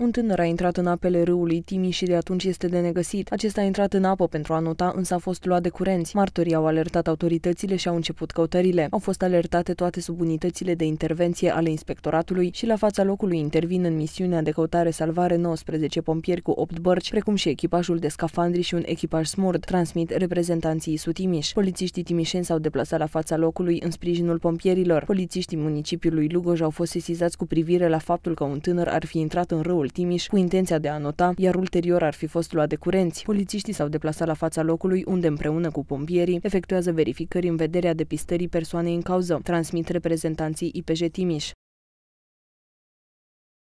Un tânăr a intrat în apele râului Timi și de atunci este de negăsit. Acesta a intrat în apă pentru a nota, însă a fost luat de curenți. Martorii au alertat autoritățile și au început căutările. Au fost alertate toate subunitățile de intervenție ale inspectoratului și la fața locului intervin în misiunea de căutare-salvare 19 pompieri cu 8 bărci, precum și echipajul de scafandri și un echipaj smurd, transmit reprezentanții Sutimiș. Polițiștii timișeni s-au deplasat la fața locului în sprijinul pompierilor. Polițiștii municipiului Lugoj au fost sesizați cu privire la faptul că un tânăr ar fi intrat în râul municipiul Timiș cu intenția de a nota, iar ulterior ar fi fost luat de curenți. Polițiștii s-au deplasat la fața locului unde împreună cu pompierii efectuează verificări în vederea depistării persoanei în cauză, transmit reprezentanții IPJ Timiș.